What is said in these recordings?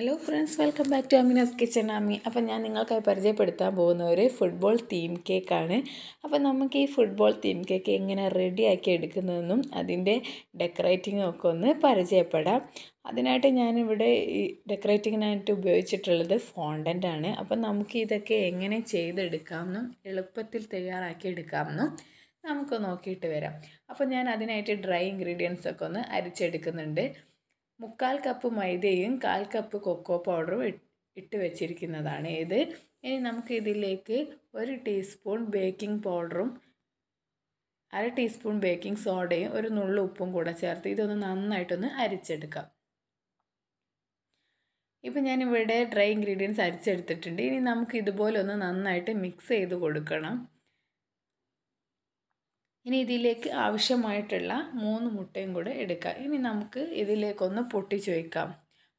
hello friends welcome back to Amina's kitchen അമ്മി അപ്പം ഞാൻ നിങ്ങൾക്കായി പരിചയപ്പെടുത്താൻ പോകുന്ന ഒരു ഫുട്ബോൾ തീം കേക്കാണ് അപ്പം നമുക്ക് ഈ ഫുട്ബോൾ തീം കേക്ക് എങ്ങനെ റെഡിയാക്കി എടുക്കുന്നതെന്നും അതിൻ്റെ ഡെക്കറേറ്റിങ്ങും ഒക്കെ ഒന്ന് പരിചയപ്പെടാം അതിനായിട്ട് ഞാനിവിടെ ഈ ഡെക്കറേറ്റിങ്ങിനായിട്ട് ഉപയോഗിച്ചിട്ടുള്ളത് ഫോണ്ടൻ്റ് ആണ് അപ്പം നമുക്ക് ഇതൊക്കെ എങ്ങനെ ചെയ്തെടുക്കാമെന്നും എളുപ്പത്തിൽ തയ്യാറാക്കി എടുക്കാമെന്നും നമുക്ക് നോക്കിയിട്ട് വരാം അപ്പം ഞാൻ അതിനായിട്ട് ഡ്രൈ ഇൻഗ്രീഡിയൻസ് ഒക്കെ ഒന്ന് അരിച്ചെടുക്കുന്നുണ്ട് മുക്കാൽ കപ്പ് മൈദയും കാൽ കപ്പ് കൊക്കോ പൗഡറും ഇട്ട് വെച്ചിരിക്കുന്നതാണ് ഇത് ഇനി നമുക്ക് ഇതിലേക്ക് ഒരു ടീസ്പൂൺ ബേക്കിംഗ് പൗഡറും അര ടീസ്പൂൺ ബേക്കിംഗ് സോഡയും ഒരു നുള്ളു ഉപ്പും കൂടെ ചേർത്ത് ഇതൊന്ന് നന്നായിട്ടൊന്ന് അരിച്ചെടുക്കാം ഇപ്പം ഞാനിവിടെ ഡ്രൈ ഇൻഗ്രീഡിയൻസ് അരിച്ചെടുത്തിട്ടുണ്ട് ഇനി നമുക്ക് ഇതുപോലെ ഒന്ന് നന്നായിട്ട് മിക്സ് ചെയ്ത് കൊടുക്കണം ഇനി ഇതിലേക്ക് ആവശ്യമായിട്ടുള്ള മൂന്ന് മുട്ടയും കൂടെ എടുക്കാം ഇനി നമുക്ക് ഇതിലേക്കൊന്ന് പൊട്ടിച്ച് വയ്ക്കാം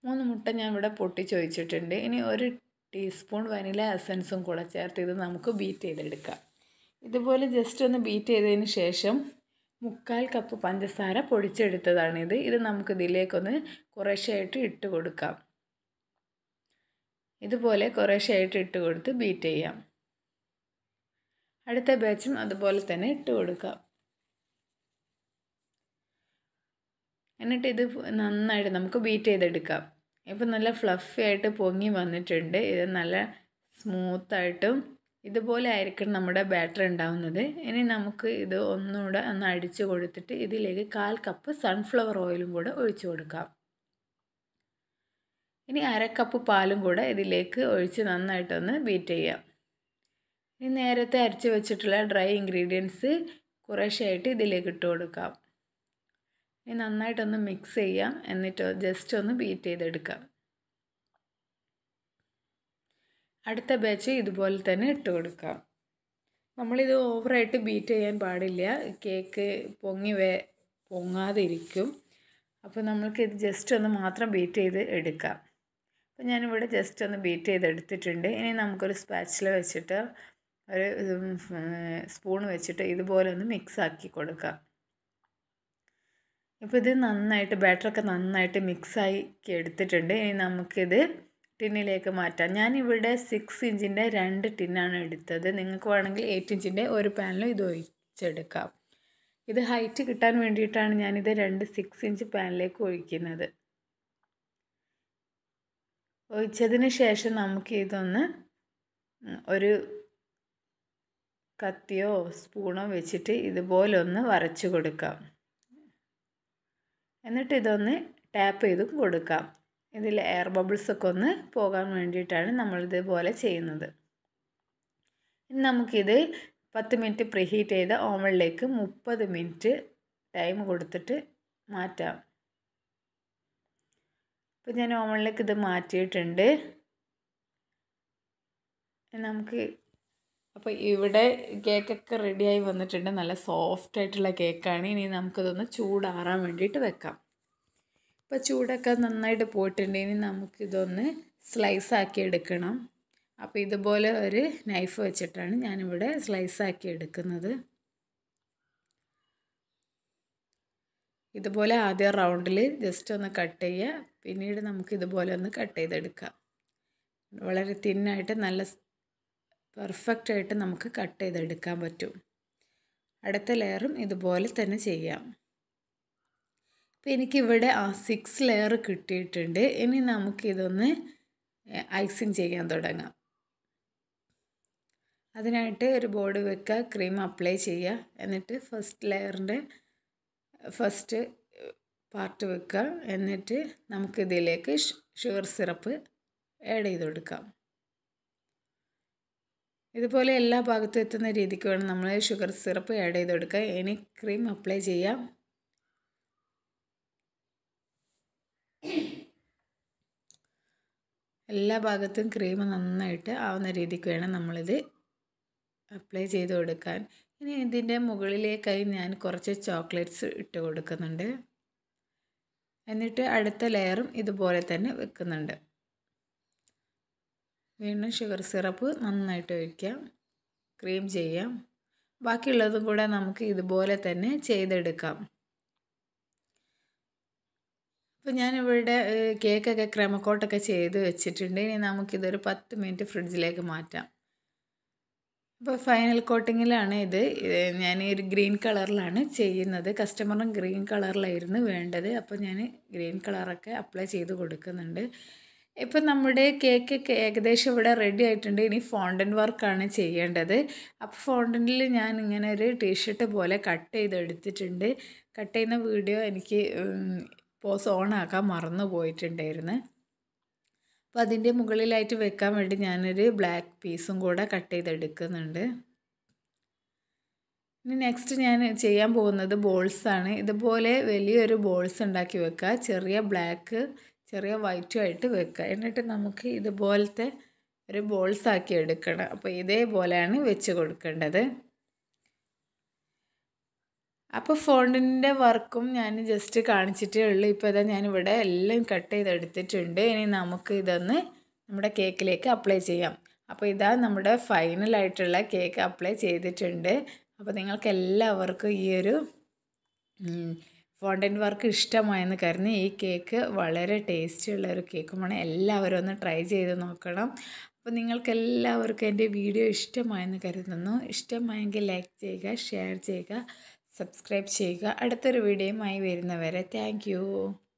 മൂന്ന് മുട്ട ഞാൻ ഇവിടെ പൊട്ടിച്ച് വെച്ചിട്ടുണ്ട് ഇനി ഒരു ടീസ്പൂൺ വനില എസൻസും കൂടെ ചേർത്ത് ഇത് നമുക്ക് ബീറ്റ് ചെയ്തെടുക്കാം ഇതുപോലെ ജസ്റ്റ് ഒന്ന് ബീറ്റ് ചെയ്തതിന് ശേഷം മുക്കാൽ കപ്പ് പഞ്ചസാര പൊടിച്ചെടുത്തതാണിത് ഇത് നമുക്ക് ഇതിലേക്കൊന്ന് കുറേശ്ശായിട്ട് ഇട്ട് കൊടുക്കാം ഇതുപോലെ കുറേശ്ശായിട്ട് ഇട്ട് കൊടുത്ത് ബീറ്റ് ചെയ്യാം അടുത്ത ബാച്ചും അതുപോലെ തന്നെ ഇട്ട് കൊടുക്കാം എന്നിട്ട് ഇത് നന്നായിട്ട് നമുക്ക് ബീറ്റ് ചെയ്തെടുക്കാം ഇപ്പം നല്ല ഫ്ലഫി ആയിട്ട് പൊങ്ങി വന്നിട്ടുണ്ട് ഇത് നല്ല സ്മൂത്തായിട്ടും ഇതുപോലെ ആയിരിക്കണം നമ്മുടെ ബാറ്റർ ഉണ്ടാവുന്നത് ഇനി നമുക്ക് ഇത് ഒന്നുകൂടെ ഒന്ന് അടിച്ചു കൊടുത്തിട്ട് ഇതിലേക്ക് കാൽ കപ്പ് സൺഫ്ലവർ ഓയിലും കൂടെ ഒഴിച്ചു കൊടുക്കാം ഇനി അരക്കപ്പ് കപ്പ് പാലും കൂടെ ഇതിലേക്ക് ഒഴിച്ച് നന്നായിട്ടൊന്ന് ബീറ്റ് ചെയ്യാം ഇനി നേരത്തെ അരച്ച് വെച്ചിട്ടുള്ള ഡ്രൈ ഇൻഗ്രീഡിയൻസ് കുറേശ്ശായിട്ട് ഇതിലേക്ക് ഇട്ട് കൊടുക്കാം ഇനി നന്നായിട്ടൊന്ന് മിക്സ് ചെയ്യാം എന്നിട്ട് ജസ്റ്റ് ഒന്ന് ബീറ്റ് ചെയ്തെടുക്കാം അടുത്ത ബാച്ച് ഇതുപോലെ തന്നെ ഇട്ട് കൊടുക്കാം നമ്മളിത് ഓവറായിട്ട് ബീറ്റ് ചെയ്യാൻ പാടില്ല കേക്ക് പൊങ്ങി വേ പൊങ്ങാതിരിക്കും അപ്പോൾ നമ്മൾക്ക് ഇത് ജസ്റ്റ് ഒന്ന് മാത്രം ബീറ്റ് ചെയ്ത് എടുക്കാം അപ്പോൾ ഞാനിവിടെ ജസ്റ്റ് ഒന്ന് ബീറ്റ് ചെയ്ത് എടുത്തിട്ടുണ്ട് ഇനി നമുക്കൊരു സ്പാച്ചിൽ വെച്ചിട്ട് ഒരു സ്പൂൺ വെച്ചിട്ട് ഇതുപോലെ ഒന്ന് മിക്സ് ആക്കി കൊടുക്കുക ഇപ്പോൾ ഇത് നന്നായിട്ട് ബാറ്ററൊക്കെ നന്നായിട്ട് മിക്സാക്കി എടുത്തിട്ടുണ്ട് ഇനി നമുക്കിത് ടിന്നിലേക്ക് മാറ്റാം ഞാനിവിടെ സിക്സ് ഇഞ്ചിൻ്റെ രണ്ട് ടിന്നാണ് എടുത്തത് നിങ്ങൾക്ക് വേണമെങ്കിൽ എയ്റ്റ് ഇഞ്ചിൻ്റെ ഒരു പാനിലും ഇത് ഒഴിച്ചെടുക്കാം ഇത് ഹൈറ്റ് കിട്ടാൻ വേണ്ടിയിട്ടാണ് ഞാനിത് രണ്ട് സിക്സ് ഇഞ്ച് പാനിലേക്ക് ഒഴിക്കുന്നത് ഒഴിച്ചതിന് ശേഷം നമുക്ക് ഇതൊന്ന് ഒരു കത്തിയോ സ്പൂണോ വെച്ചിട്ട് ഇതുപോലൊന്ന് വരച്ചു കൊടുക്കാം എന്നിട്ട് ഇതൊന്ന് ടാപ്പ് ചെയ്തും കൊടുക്കാം ഇതിൽ എയർ ബബിൾസൊക്കെ ഒന്ന് പോകാൻ വേണ്ടിയിട്ടാണ് നമ്മളിതുപോലെ ചെയ്യുന്നത് ഇനി നമുക്കിത് പത്ത് മിനിറ്റ് പ്രീഹീറ്റ് ചെയ്ത ഓവണിലേക്ക് മുപ്പത് മിനിറ്റ് ടൈം കൊടുത്തിട്ട് മാറ്റാം ഇപ്പം ഞാൻ ഓവണിലേക്ക് ഇത് മാറ്റിയിട്ടുണ്ട് നമുക്ക് അപ്പോൾ ഇവിടെ കേക്കൊക്കെ റെഡിയായി വന്നിട്ടുണ്ട് നല്ല സോഫ്റ്റ് ആയിട്ടുള്ള കേക്കാണ് ഇനി നമുക്കതൊന്ന് ചൂടാറാൻ വേണ്ടിയിട്ട് വെക്കാം അപ്പോൾ ചൂടൊക്കെ നന്നായിട്ട് പോയിട്ടുണ്ട് ഇനി നമുക്കിതൊന്ന് സ്ലൈസ് ആക്കി എടുക്കണം അപ്പോൾ ഇതുപോലെ ഒരു നൈഫ് വെച്ചിട്ടാണ് ഞാനിവിടെ സ്ലൈസ് ആക്കി എടുക്കുന്നത് ഇതുപോലെ ആദ്യം റൗണ്ടിൽ ജസ്റ്റ് ഒന്ന് കട്ട് ചെയ്യുക പിന്നീട് നമുക്ക് ഇതുപോലെ ഒന്ന് കട്ട് ചെയ്തെടുക്കാം വളരെ തിന്നായിട്ട് നല്ല പെർഫെക്റ്റായിട്ട് നമുക്ക് കട്ട് ചെയ്തെടുക്കാൻ പറ്റും അടുത്ത ലെയറും ഇതുപോലെ തന്നെ ചെയ്യാം അപ്പോൾ എനിക്കിവിടെ ആ സിക്സ് ലെയർ കിട്ടിയിട്ടുണ്ട് ഇനി നമുക്കിതൊന്ന് ഐസിങ് ചെയ്യാൻ തുടങ്ങാം അതിനായിട്ട് ഒരു ബോർഡ് വെക്കുക ക്രീം അപ്ലൈ ചെയ്യുക എന്നിട്ട് ഫസ്റ്റ് ലെയറിൻ്റെ ഫസ്റ്റ് പാർട്ട് വെക്കുക എന്നിട്ട് നമുക്കിതിലേക്ക് ഷുഗർ സിറപ്പ് ആഡ് ചെയ്ത് കൊടുക്കാം ഇതുപോലെ എല്ലാ ഭാഗത്തും എത്തുന്ന രീതിക്ക് വേണം നമ്മൾ ഷുഗർ സിറപ്പ് ആഡ് ചെയ്ത് കൊടുക്കുക ഇനി ക്രീം അപ്ലൈ ചെയ്യാം എല്ലാ ഭാഗത്തും ക്രീം നന്നായിട്ട് ആവുന്ന രീതിക്ക് വേണം നമ്മളിത് അപ്ലൈ ചെയ്ത് കൊടുക്കാൻ ഇനി ഇതിൻ്റെ മുകളിലേക്കായി ഞാൻ കുറച്ച് ചോക്ലേറ്റ്സ് ഇട്ട് കൊടുക്കുന്നുണ്ട് എന്നിട്ട് അടുത്ത ലെയറും ഇതുപോലെ തന്നെ വെക്കുന്നുണ്ട് വീണ്ടും ഷുഗർ സിറപ്പ് നന്നായിട്ട് ഒഴിക്കാം ക്രീം ചെയ്യാം ബാക്കിയുള്ളതും കൂടെ നമുക്ക് ഇതുപോലെ തന്നെ ചെയ്തെടുക്കാം അപ്പോൾ ഞാനിവിടെ കേക്കൊക്കെ ക്രമക്കോട്ടൊക്കെ ചെയ്ത് വെച്ചിട്ടുണ്ട് ഇനി നമുക്കിതൊരു പത്ത് മിനിറ്റ് ഫ്രിഡ്ജിലേക്ക് മാറ്റാം അപ്പോൾ ഫൈനൽ കോട്ടിങ്ങിലാണ് ഇത് ഞാൻ ഒരു ഗ്രീൻ കളറിലാണ് ചെയ്യുന്നത് കസ്റ്റമറും ഗ്രീൻ കളറിലായിരുന്നു വേണ്ടത് അപ്പോൾ ഞാൻ ഗ്രീൻ കളറൊക്കെ അപ്ലൈ ചെയ്ത് കൊടുക്കുന്നുണ്ട് ഇപ്പം നമ്മുടെ കേക്കൊക്കെ ഏകദേശം ഇവിടെ റെഡി ആയിട്ടുണ്ട് ഇനി ഫോണ്ടൻ വർക്കാണ് ചെയ്യേണ്ടത് അപ്പോൾ ഫോണ്ടനിൽ ഞാൻ ഇങ്ങനെ ഒരു ടീഷർട്ട് പോലെ കട്ട് ചെയ്തെടുത്തിട്ടുണ്ട് കട്ട് ചെയ്യുന്ന വീഡിയോ എനിക്ക് പോസ് ഓണാക്കാൻ മറന്നു പോയിട്ടുണ്ടായിരുന്നു അപ്പോൾ അതിൻ്റെ മുകളിലായിട്ട് വെക്കാൻ വേണ്ടി ഞാനൊരു ബ്ലാക്ക് പീസും കൂടെ കട്ട് ചെയ്തെടുക്കുന്നുണ്ട് ഇനി നെക്സ്റ്റ് ഞാൻ ചെയ്യാൻ പോകുന്നത് ബോൾസാണ് ഇതുപോലെ വലിയൊരു ബോൾസ് ഉണ്ടാക്കി വെക്കുക ചെറിയ ബ്ലാക്ക് ചെറിയ വൈറ്റുമായിട്ട് വെക്കുക എന്നിട്ട് നമുക്ക് ഇതുപോലത്തെ ഒരു ബോൾസ് ആക്കി എടുക്കണം അപ്പോൾ ഇതേപോലെയാണ് വെച്ച് കൊടുക്കേണ്ടത് അപ്പോൾ ഫോണ്ടിൻ്റെ വർക്കും ഞാൻ ജസ്റ്റ് കാണിച്ചിട്ടേ ഉള്ളൂ ഇപ്പോൾ ഇതാ ഞാനിവിടെ എല്ലാം കട്ട് ചെയ്തെടുത്തിട്ടുണ്ട് ഇനി നമുക്ക് ഇതൊന്ന് നമ്മുടെ കേക്കിലേക്ക് അപ്ലൈ ചെയ്യാം അപ്പോൾ ഇതാ നമ്മുടെ ഫൈനലായിട്ടുള്ള കേക്ക് അപ്ലൈ ചെയ്തിട്ടുണ്ട് അപ്പോൾ നിങ്ങൾക്ക് എല്ലാവർക്കും ഈ ഒരു ഫോണ്ടൻറ്റ് വർക്ക് ഇഷ്ടമായെന്ന് കരുതി ഈ കേക്ക് വളരെ ടേസ്റ്റിയുള്ള ഒരു കേക്കുമാണ് എല്ലാവരും ഒന്ന് ട്രൈ ചെയ്ത് നോക്കണം അപ്പോൾ നിങ്ങൾക്കെല്ലാവർക്കും എൻ്റെ വീഡിയോ ഇഷ്ടമായെന്ന് കരുതുന്നു ഇഷ്ടമായെങ്കിൽ ലൈക്ക് ചെയ്യുക ഷെയർ ചെയ്യുക സബ്സ്ക്രൈബ് ചെയ്യുക അടുത്തൊരു വീഡിയോയുമായി വരുന്നവരെ താങ്ക്